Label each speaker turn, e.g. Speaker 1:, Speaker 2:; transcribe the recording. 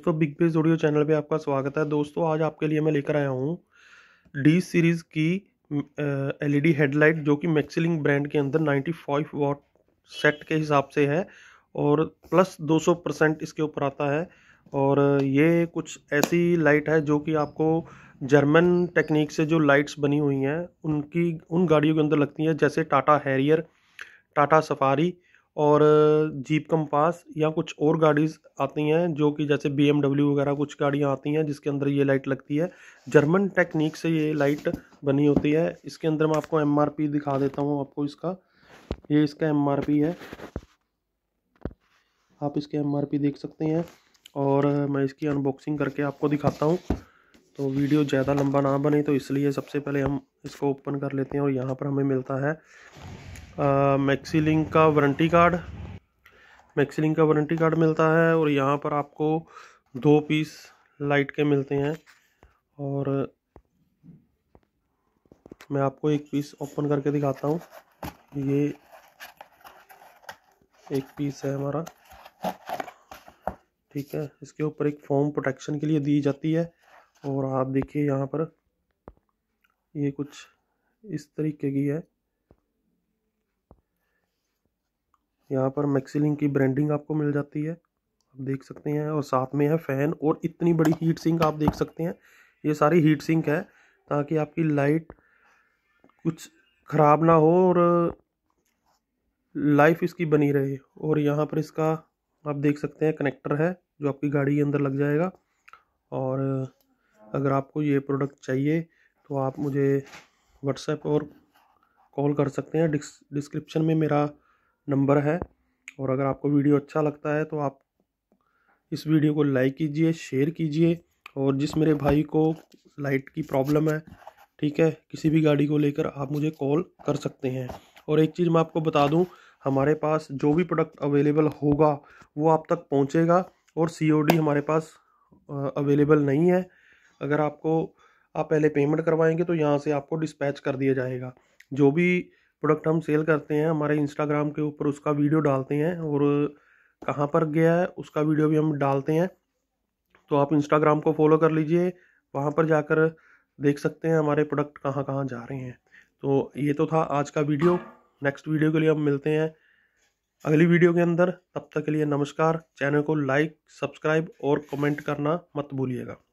Speaker 1: दोस्तों big base audio channel पे आपका स्वागत है दोस्तों आज आपके लिए मैं लेकर आया हूँ डी सीरीज़ की एलईडी हेडलाइट e जो कि मैक्सिलिंग ब्रांड के अंदर 95 वॉट सेट के हिसाब से है और प्लस 200 परसेंट इसके ऊपर आता है और ये कुछ ऐसी लाइट है जो कि आपको जर्मन टेक्निक से जो लाइट्स बनी हुई हैं उनकी उन गाड़ियों के अंदर लगती हैं जैसे टाटा हैरियर टाटा सफारी और जीप कंपास या कुछ और गाड़ीज़ आती हैं जो कि जैसे बी वगैरह कुछ गाड़ियाँ आती हैं जिसके अंदर ये लाइट लगती है जर्मन टेक्निक से ये लाइट बनी होती है इसके अंदर मैं आपको एम दिखा देता हूँ आपको इसका ये इसका एम है आप इसके एम देख सकते हैं और मैं इसकी अनबॉक्सिंग करके आपको दिखाता हूँ तो वीडियो ज़्यादा लंबा ना बने तो इसलिए सबसे पहले हम इसको ओपन कर लेते हैं और यहाँ पर हमें मिलता है मैक्सीलिंग का वारंटी कार्ड मैक्सीलिंग का वारंटी कार्ड मिलता है और यहाँ पर आपको दो पीस लाइट के मिलते हैं और मैं आपको एक पीस ओपन करके दिखाता हूँ ये एक पीस है हमारा ठीक है इसके ऊपर एक फॉर्म प्रोटेक्शन के लिए दी जाती है और आप देखिए यहाँ पर ये कुछ इस तरीके की है यहाँ पर मैक्सीलिंग की ब्रांडिंग आपको मिल जाती है आप देख सकते हैं और साथ में है फ़ैन और इतनी बड़ी हीट सिंक आप देख सकते हैं ये सारी हीट सिंक है ताकि आपकी लाइट कुछ ख़राब ना हो और लाइफ इसकी बनी रहे और यहाँ पर इसका आप देख सकते हैं कनेक्टर है जो आपकी गाड़ी के अंदर लग जाएगा और अगर आपको ये प्रोडक्ट चाहिए तो आप मुझे व्हाट्सएप और कॉल कर सकते हैं डिस्क्रिप्शन में मेरा नंबर है और अगर आपको वीडियो अच्छा लगता है तो आप इस वीडियो को लाइक कीजिए शेयर कीजिए और जिस मेरे भाई को लाइट की प्रॉब्लम है ठीक है किसी भी गाड़ी को लेकर आप मुझे कॉल कर सकते हैं और एक चीज़ मैं आपको बता दूं हमारे पास जो भी प्रोडक्ट अवेलेबल होगा वो आप तक पहुंचेगा और सीओडी हमारे पास अवेलेबल नहीं है अगर आपको आप पहले पेमेंट करवाएंगे तो यहाँ से आपको डिस्पैच कर दिया जाएगा जो भी प्रोडक्ट हम सेल करते हैं हमारे इंस्टाग्राम के ऊपर उसका वीडियो डालते हैं और कहाँ पर गया है उसका वीडियो भी हम डालते हैं तो आप इंस्टाग्राम को फॉलो कर लीजिए वहाँ पर जाकर देख सकते हैं हमारे प्रोडक्ट कहाँ कहाँ जा रहे हैं तो ये तो था आज का वीडियो नेक्स्ट वीडियो के लिए हम मिलते हैं अगली वीडियो के अंदर तब तक के लिए नमस्कार चैनल को लाइक सब्सक्राइब और कमेंट करना मत भूलिएगा